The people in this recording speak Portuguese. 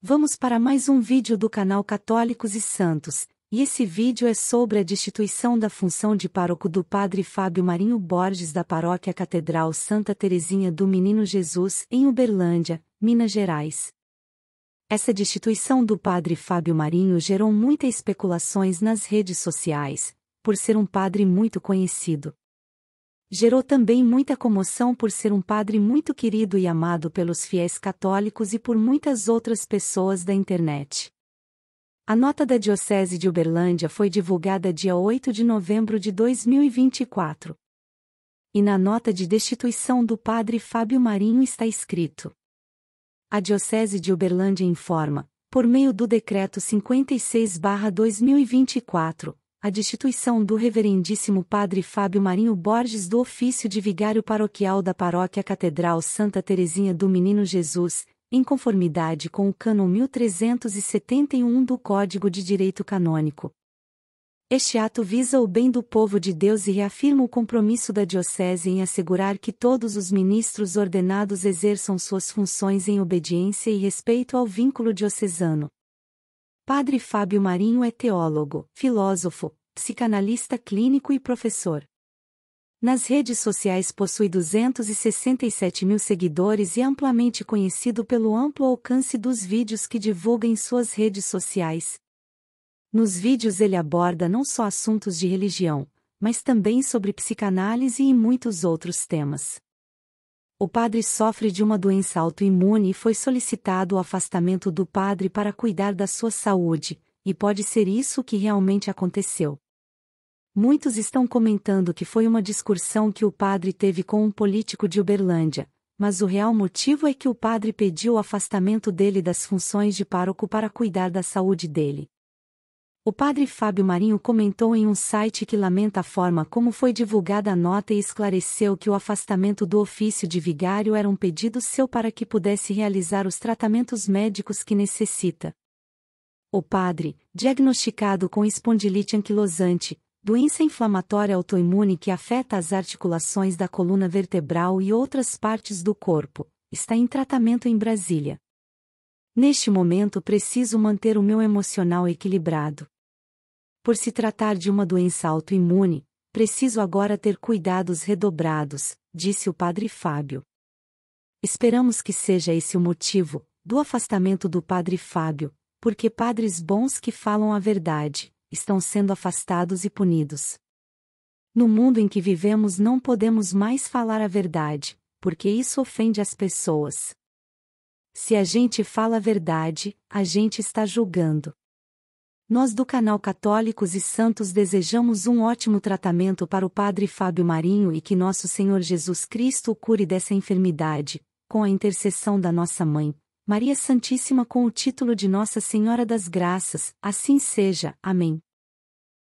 Vamos para mais um vídeo do canal Católicos e Santos, e esse vídeo é sobre a destituição da função de pároco do padre Fábio Marinho Borges da Paróquia Catedral Santa Teresinha do Menino Jesus em Uberlândia, Minas Gerais. Essa destituição do padre Fábio Marinho gerou muitas especulações nas redes sociais, por ser um padre muito conhecido. Gerou também muita comoção por ser um padre muito querido e amado pelos fiéis católicos e por muitas outras pessoas da internet. A nota da Diocese de Uberlândia foi divulgada dia 8 de novembro de 2024. E na nota de destituição do padre Fábio Marinho está escrito: A Diocese de Uberlândia informa, por meio do Decreto 56-2024, a destituição do Reverendíssimo Padre Fábio Marinho Borges do ofício de vigário paroquial da Paróquia Catedral Santa Teresinha do Menino Jesus, em conformidade com o cânon 1371 do Código de Direito Canônico. Este ato visa o bem do povo de Deus e reafirma o compromisso da Diocese em assegurar que todos os ministros ordenados exerçam suas funções em obediência e respeito ao vínculo diocesano. Padre Fábio Marinho é teólogo, filósofo, psicanalista clínico e professor. Nas redes sociais possui 267 mil seguidores e é amplamente conhecido pelo amplo alcance dos vídeos que divulga em suas redes sociais. Nos vídeos ele aborda não só assuntos de religião, mas também sobre psicanálise e muitos outros temas. O padre sofre de uma doença autoimune e foi solicitado o afastamento do padre para cuidar da sua saúde, e pode ser isso que realmente aconteceu. Muitos estão comentando que foi uma discussão que o padre teve com um político de Uberlândia, mas o real motivo é que o padre pediu o afastamento dele das funções de pároco para cuidar da saúde dele. O padre Fábio Marinho comentou em um site que lamenta a forma como foi divulgada a nota e esclareceu que o afastamento do ofício de vigário era um pedido seu para que pudesse realizar os tratamentos médicos que necessita. O padre, diagnosticado com espondilite anquilosante, doença inflamatória autoimune que afeta as articulações da coluna vertebral e outras partes do corpo, está em tratamento em Brasília. Neste momento preciso manter o meu emocional equilibrado. Por se tratar de uma doença autoimune, preciso agora ter cuidados redobrados, disse o padre Fábio. Esperamos que seja esse o motivo do afastamento do padre Fábio, porque padres bons que falam a verdade estão sendo afastados e punidos. No mundo em que vivemos não podemos mais falar a verdade, porque isso ofende as pessoas. Se a gente fala a verdade, a gente está julgando. Nós do canal Católicos e Santos desejamos um ótimo tratamento para o Padre Fábio Marinho e que nosso Senhor Jesus Cristo o cure dessa enfermidade, com a intercessão da nossa mãe, Maria Santíssima com o título de Nossa Senhora das Graças, assim seja. Amém.